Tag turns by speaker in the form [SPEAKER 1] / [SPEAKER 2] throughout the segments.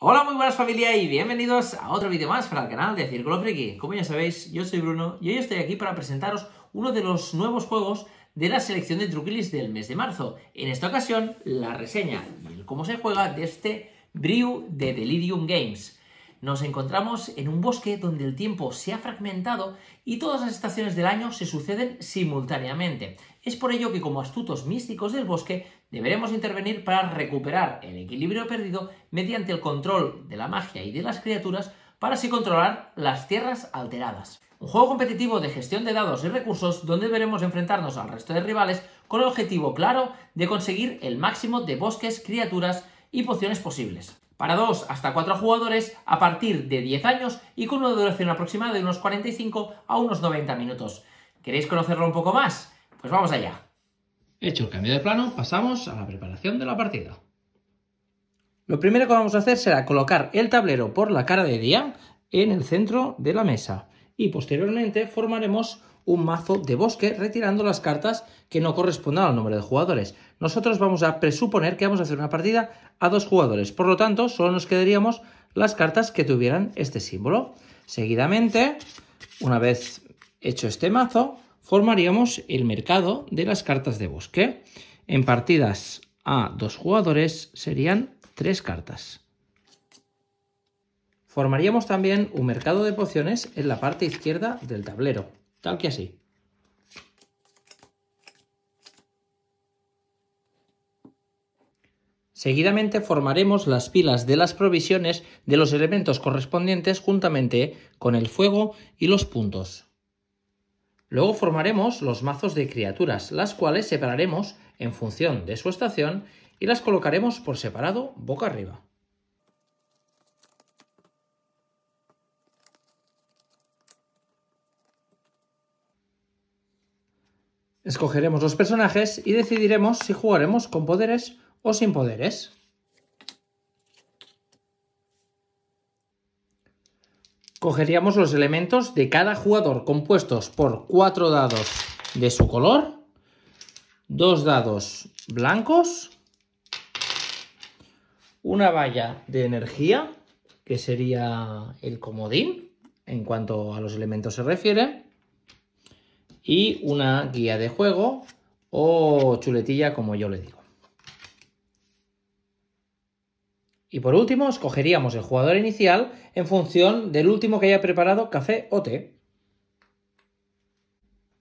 [SPEAKER 1] Hola muy buenas familia y bienvenidos a otro vídeo más para el canal de Círculo Friki. Como ya sabéis, yo soy Bruno y hoy estoy aquí para presentaros uno de los nuevos juegos de la selección de Truquilis del mes de marzo. En esta ocasión, la reseña y cómo se juega de este Brew de Delirium Games. Nos encontramos en un bosque donde el tiempo se ha fragmentado y todas las estaciones del año se suceden simultáneamente. Es por ello que como astutos místicos del bosque deberemos intervenir para recuperar el equilibrio perdido mediante el control de la magia y de las criaturas para así controlar las tierras alteradas. Un juego competitivo de gestión de dados y recursos donde deberemos enfrentarnos al resto de rivales con el objetivo claro de conseguir el máximo de bosques, criaturas y pociones posibles para 2 hasta 4 jugadores a partir de 10 años y con una duración aproximada de unos 45 a unos 90 minutos. ¿Queréis conocerlo un poco más? Pues vamos allá. Hecho el cambio de plano, pasamos a la preparación de la partida. Lo primero que vamos a hacer será colocar el tablero por la cara de día en el centro de la mesa y posteriormente formaremos un mazo de bosque retirando las cartas que no correspondan al número de jugadores nosotros vamos a presuponer que vamos a hacer una partida a dos jugadores. Por lo tanto, solo nos quedaríamos las cartas que tuvieran este símbolo. Seguidamente, una vez hecho este mazo, formaríamos el mercado de las cartas de bosque. En partidas a dos jugadores serían tres cartas. Formaríamos también un mercado de pociones en la parte izquierda del tablero, tal que así. Seguidamente formaremos las pilas de las provisiones de los elementos correspondientes juntamente con el fuego y los puntos. Luego formaremos los mazos de criaturas, las cuales separaremos en función de su estación y las colocaremos por separado boca arriba. Escogeremos los personajes y decidiremos si jugaremos con poderes o sin poderes. Cogeríamos los elementos de cada jugador compuestos por cuatro dados de su color, dos dados blancos, una valla de energía, que sería el comodín en cuanto a los elementos se refiere, y una guía de juego o chuletilla como yo le digo. Y por último, escogeríamos el jugador inicial en función del último que haya preparado café o té.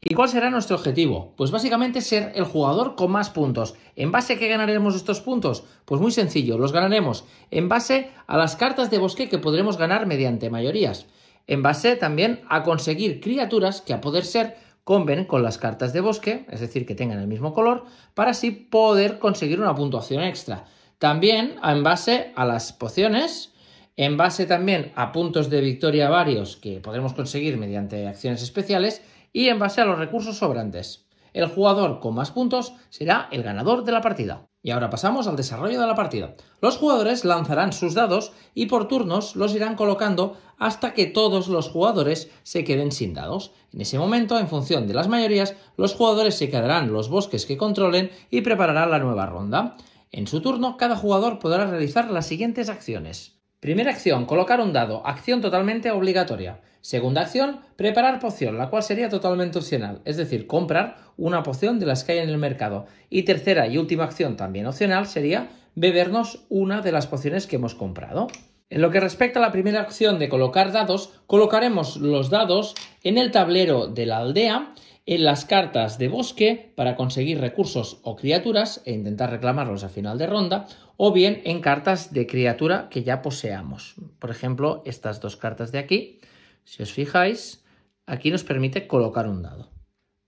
[SPEAKER 1] ¿Y cuál será nuestro objetivo? Pues básicamente ser el jugador con más puntos. ¿En base a qué ganaremos estos puntos? Pues muy sencillo, los ganaremos en base a las cartas de bosque que podremos ganar mediante mayorías. En base también a conseguir criaturas que a poder ser conven con las cartas de bosque, es decir, que tengan el mismo color, para así poder conseguir una puntuación extra. También en base a las pociones, en base también a puntos de victoria varios que podremos conseguir mediante acciones especiales y en base a los recursos sobrantes. El jugador con más puntos será el ganador de la partida. Y ahora pasamos al desarrollo de la partida. Los jugadores lanzarán sus dados y por turnos los irán colocando hasta que todos los jugadores se queden sin dados. En ese momento, en función de las mayorías, los jugadores se quedarán los bosques que controlen y prepararán la nueva ronda. En su turno, cada jugador podrá realizar las siguientes acciones. Primera acción, colocar un dado, acción totalmente obligatoria. Segunda acción, preparar poción, la cual sería totalmente opcional, es decir, comprar una poción de las que hay en el mercado. Y tercera y última acción, también opcional, sería bebernos una de las pociones que hemos comprado. En lo que respecta a la primera acción de colocar dados, colocaremos los dados en el tablero de la aldea, en las cartas de bosque para conseguir recursos o criaturas e intentar reclamarlos a final de ronda, o bien en cartas de criatura que ya poseamos. Por ejemplo, estas dos cartas de aquí, si os fijáis, aquí nos permite colocar un dado.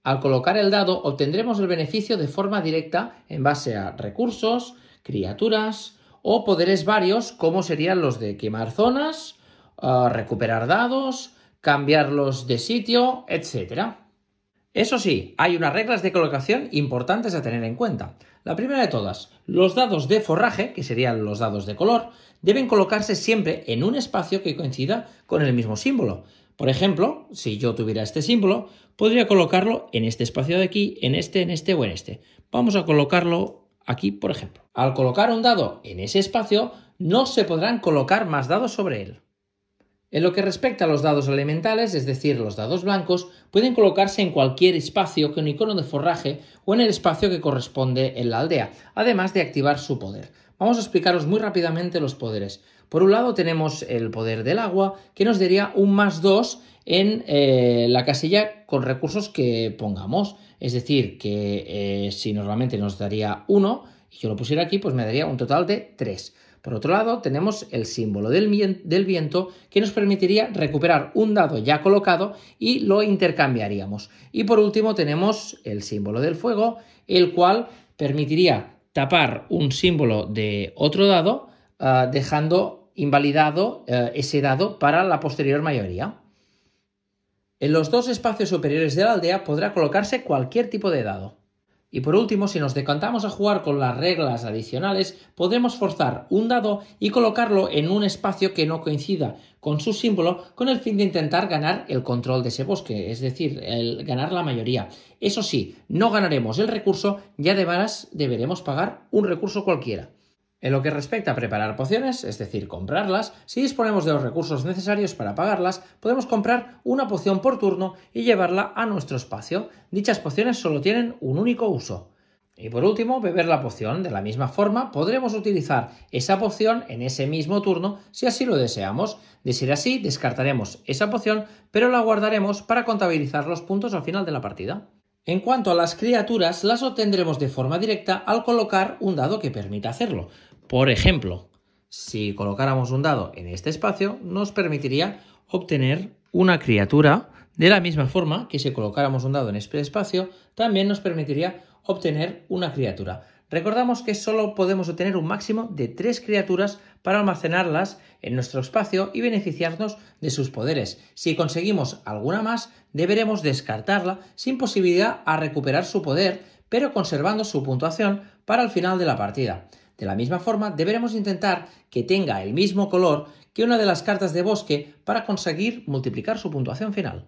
[SPEAKER 1] Al colocar el dado obtendremos el beneficio de forma directa en base a recursos, criaturas, o poderes varios como serían los de quemar zonas, ah, recuperar dados, cambiarlos de sitio, etc. Eso sí, hay unas reglas de colocación importantes a tener en cuenta. La primera de todas, los dados de forraje, que serían los dados de color, deben colocarse siempre en un espacio que coincida con el mismo símbolo. Por ejemplo, si yo tuviera este símbolo, podría colocarlo en este espacio de aquí, en este, en este o en este. Vamos a colocarlo Aquí, por ejemplo, al colocar un dado en ese espacio, no se podrán colocar más dados sobre él. En lo que respecta a los dados elementales, es decir, los dados blancos, pueden colocarse en cualquier espacio que un icono de forraje o en el espacio que corresponde en la aldea, además de activar su poder. Vamos a explicaros muy rápidamente los poderes. Por un lado tenemos el poder del agua, que nos daría un más 2 en eh, la casilla con recursos que pongamos. Es decir, que eh, si normalmente nos daría 1 y yo lo pusiera aquí, pues me daría un total de 3. Por otro lado, tenemos el símbolo del, viento que nos permitiría recuperar un dado ya colocado y lo intercambiaríamos. Y por último, tenemos el símbolo del fuego, el cual permitiría tapar un símbolo de otro dado, ah, dejando invalidado eh, ese dado para la posterior mayoría. En los dos espacios superiores de la aldea podrá colocarse cualquier tipo de dado. Y por último, si nos decantamos a jugar con las reglas adicionales, podremos forzar un dado y colocarlo en un espacio que no coincida con su símbolo con el fin de intentar ganar el control de ese bosque, es decir, el ganar la mayoría. Eso sí, no ganaremos el recurso, y además deberemos pagar un recurso cualquiera. En lo que respecta a preparar pociones, es decir, comprarlas, si disponemos de los recursos necesarios para pagarlas, podemos comprar una poción por turno y llevarla a nuestro espacio. Dichas pociones solo tienen un único uso. Y por último, beber la poción. De la misma forma, podremos utilizar esa poción en ese mismo turno si así lo deseamos. De ser así, descartaremos esa poción, pero la guardaremos para contabilizar los puntos al final de la partida. En cuanto a las criaturas, las obtendremos de forma directa al colocar un dado que permita hacerlo. Por ejemplo, si colocáramos un dado en este espacio, nos permitiría obtener una criatura. De la misma forma que si colocáramos un dado en este espacio, también nos permitiría obtener una criatura. Recordamos que solo podemos obtener un máximo de tres criaturas para almacenarlas en nuestro espacio y beneficiarnos de sus poderes. Si conseguimos alguna más, deberemos descartarla sin posibilidad a recuperar su poder, pero conservando su puntuación para el final de la partida. De la misma forma, deberemos intentar que tenga el mismo color que una de las cartas de bosque para conseguir multiplicar su puntuación final.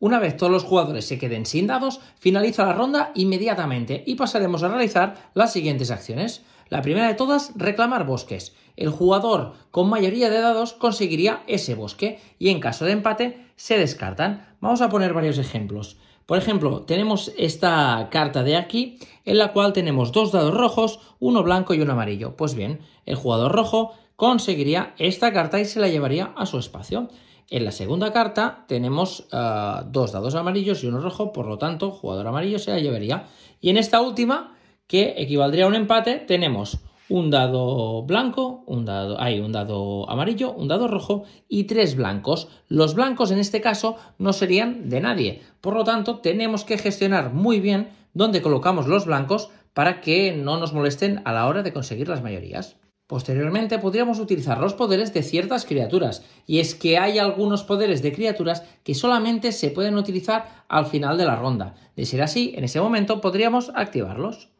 [SPEAKER 1] Una vez todos los jugadores se queden sin dados, finaliza la ronda inmediatamente y pasaremos a realizar las siguientes acciones. La primera de todas, reclamar bosques. El jugador con mayoría de dados conseguiría ese bosque y en caso de empate se descartan. Vamos a poner varios ejemplos. Por ejemplo, tenemos esta carta de aquí en la cual tenemos dos dados rojos, uno blanco y uno amarillo. Pues bien, el jugador rojo conseguiría esta carta y se la llevaría a su espacio. En la segunda carta tenemos eh, dos dados amarillos y uno rojo, por lo tanto, jugador amarillo se la llevaría. Y en esta última, que equivaldría a un empate, tenemos un dado blanco, un dado, hay un dado amarillo, un dado rojo y tres blancos. Los blancos en este caso no serían de nadie. Por lo tanto, tenemos que gestionar muy bien dónde colocamos los blancos para que no nos molesten a la hora de conseguir las mayorías. Posteriormente podríamos utilizar los poderes de ciertas criaturas, y es que hay algunos poderes de criaturas que solamente se pueden utilizar al final de la ronda. De ser así, en ese momento podríamos activarlos.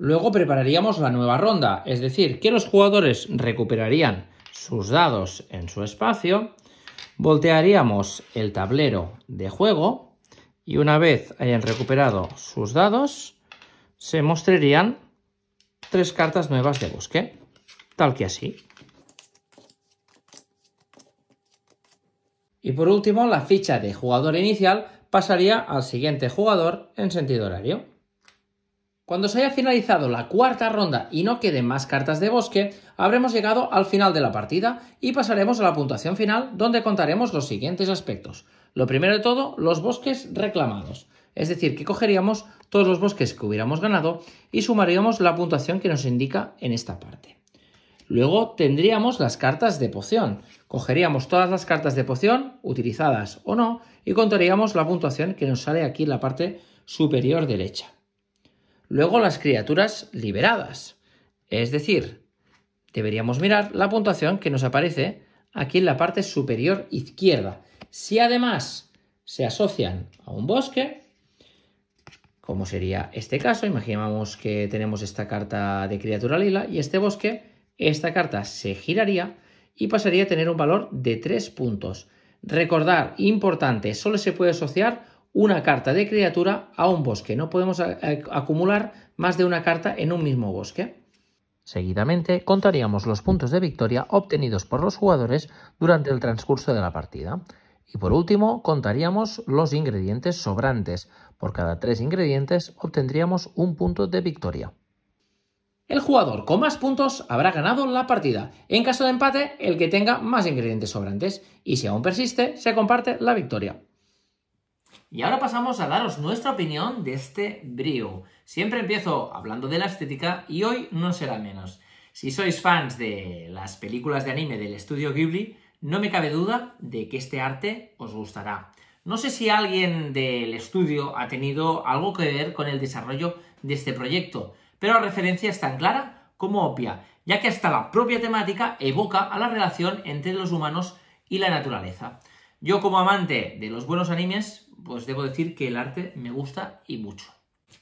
[SPEAKER 1] Luego prepararíamos la nueva ronda, es decir, que los jugadores recuperarían sus dados en su espacio, voltearíamos el tablero de juego y una vez hayan recuperado sus dados, se mostrarían tres cartas nuevas de bosque, tal que así. Y por último, la ficha de jugador inicial pasaría al siguiente jugador en sentido horario. Cuando se haya finalizado la cuarta ronda y no queden más cartas de bosque, habremos llegado al final de la partida y pasaremos a la puntuación final donde contaremos los siguientes aspectos. Lo primero de todo, los bosques reclamados. Es decir, que cogeríamos todos los bosques que hubiéramos ganado y sumaríamos la puntuación que nos indica en esta parte. Luego tendríamos las cartas de poción. Cogeríamos todas las cartas de poción, utilizadas o no, y contaríamos la puntuación que nos sale aquí en la parte superior derecha. Luego las criaturas liberadas. Es decir, deberíamos mirar la puntuación que nos aparece aquí en la parte superior izquierda. Si además se asocian a un bosque, como sería este caso, imaginamos que tenemos esta carta de criatura lila y este bosque, esta carta se giraría y pasaría a tener un valor de tres puntos. Recordar, importante, solo se puede asociar una carta de criatura a un bosque. No podemos acumular más de una carta en un mismo bosque. Seguidamente contaríamos los puntos de victoria obtenidos por los jugadores durante el transcurso de la partida. Y por último, contaríamos los ingredientes sobrantes. Por cada tres ingredientes obtendríamos un punto de victoria. El jugador con más puntos habrá ganado la partida. En caso de empate, el que tenga más ingredientes sobrantes. Y si aún persiste, se comparte la victoria. Y ahora pasamos a daros nuestra opinión de este brío. Siempre empiezo hablando de la estética y hoy no será menos. Si sois fans de las películas de anime del estudio Ghibli, no me cabe duda de que este arte os gustará. No sé si alguien del estudio ha tenido algo que ver con el desarrollo de este proyecto, pero la referencia es tan clara como obvia, ya que hasta la propia temática evoca a la relación entre los humanos y la naturaleza. Yo como amante de los buenos animes, pues debo decir que el arte me gusta y mucho.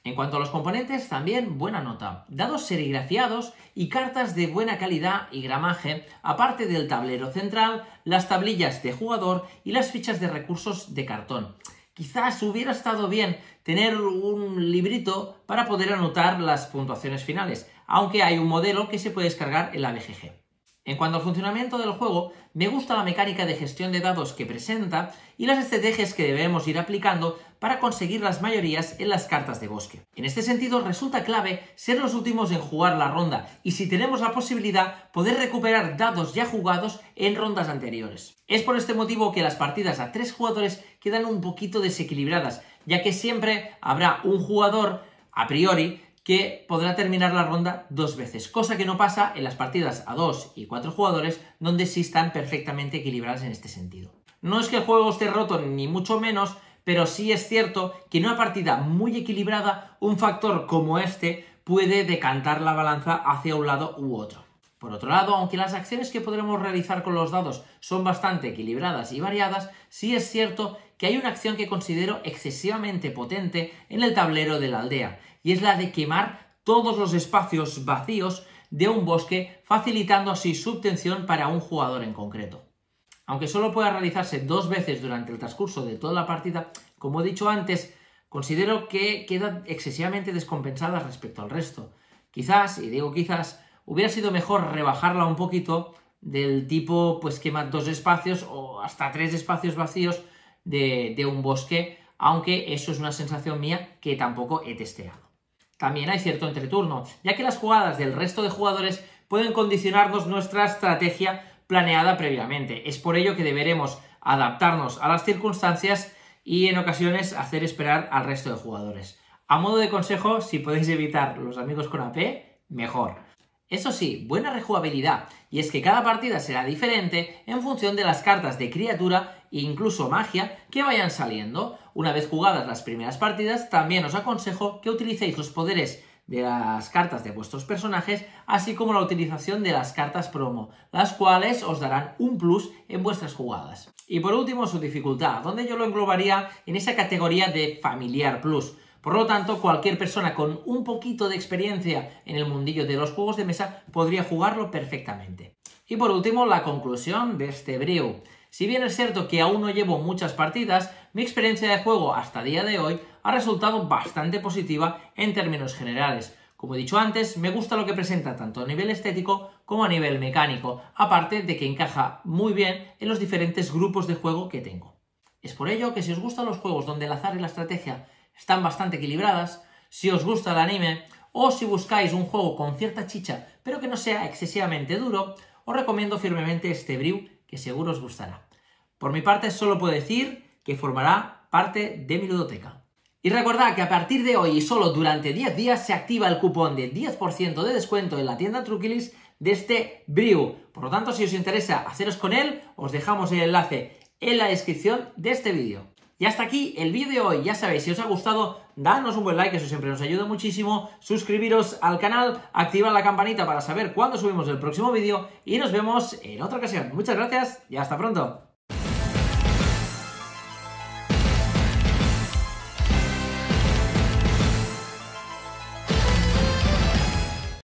[SPEAKER 1] En cuanto a los componentes, también buena nota. Dados serigrafiados y cartas de buena calidad y gramaje, aparte del tablero central, las tablillas de jugador y las fichas de recursos de cartón. Quizás hubiera estado bien tener un librito para poder anotar las puntuaciones finales, aunque hay un modelo que se puede descargar en la BGG. En cuanto al funcionamiento del juego, me gusta la mecánica de gestión de dados que presenta y las estrategias que debemos ir aplicando para conseguir las mayorías en las cartas de bosque. En este sentido, resulta clave ser los últimos en jugar la ronda y si tenemos la posibilidad, poder recuperar dados ya jugados en rondas anteriores. Es por este motivo que las partidas a tres jugadores quedan un poquito desequilibradas, ya que siempre habrá un jugador, a priori, que podrá terminar la ronda dos veces, cosa que no pasa en las partidas a dos y cuatro jugadores, donde sí están perfectamente equilibradas en este sentido. No es que el juego esté roto, ni mucho menos, pero sí es cierto que en una partida muy equilibrada, un factor como este puede decantar la balanza hacia un lado u otro. Por otro lado, aunque las acciones que podremos realizar con los dados son bastante equilibradas y variadas, sí es cierto que hay una acción que considero excesivamente potente en el tablero de la aldea, y es la de quemar todos los espacios vacíos de un bosque, facilitando así subtención para un jugador en concreto. Aunque solo pueda realizarse dos veces durante el transcurso de toda la partida, como he dicho antes, considero que queda excesivamente descompensada respecto al resto. Quizás, y digo quizás, Hubiera sido mejor rebajarla un poquito del tipo, pues quema dos espacios o hasta tres espacios vacíos de, de un bosque, aunque eso es una sensación mía que tampoco he testeado. También hay cierto entreturno, ya que las jugadas del resto de jugadores pueden condicionarnos nuestra estrategia planeada previamente. Es por ello que deberemos adaptarnos a las circunstancias y en ocasiones hacer esperar al resto de jugadores. A modo de consejo, si podéis evitar los amigos con AP, mejor. Eso sí, buena rejugabilidad, y es que cada partida será diferente en función de las cartas de criatura e incluso magia que vayan saliendo. Una vez jugadas las primeras partidas, también os aconsejo que utilicéis los poderes de las cartas de vuestros personajes, así como la utilización de las cartas promo, las cuales os darán un plus en vuestras jugadas. Y por último, su dificultad, donde yo lo englobaría en esa categoría de familiar plus, por lo tanto, cualquier persona con un poquito de experiencia en el mundillo de los juegos de mesa podría jugarlo perfectamente. Y por último, la conclusión de este breu. Si bien es cierto que aún no llevo muchas partidas, mi experiencia de juego hasta día de hoy ha resultado bastante positiva en términos generales. Como he dicho antes, me gusta lo que presenta tanto a nivel estético como a nivel mecánico, aparte de que encaja muy bien en los diferentes grupos de juego que tengo. Es por ello que si os gustan los juegos donde el azar y la estrategia están bastante equilibradas. Si os gusta el anime o si buscáis un juego con cierta chicha pero que no sea excesivamente duro, os recomiendo firmemente este brew que seguro os gustará. Por mi parte solo puedo decir que formará parte de mi ludoteca. Y recordad que a partir de hoy y solo durante 10 días se activa el cupón de 10% de descuento en la tienda Truquilis de este brew. Por lo tanto, si os interesa haceros con él, os dejamos el enlace en la descripción de este vídeo. Y hasta aquí el vídeo de hoy. Ya sabéis, si os ha gustado, danos un buen like, eso siempre nos ayuda muchísimo. Suscribiros al canal, activar la campanita para saber cuándo subimos el próximo vídeo y nos vemos en otra ocasión. Muchas gracias y hasta pronto.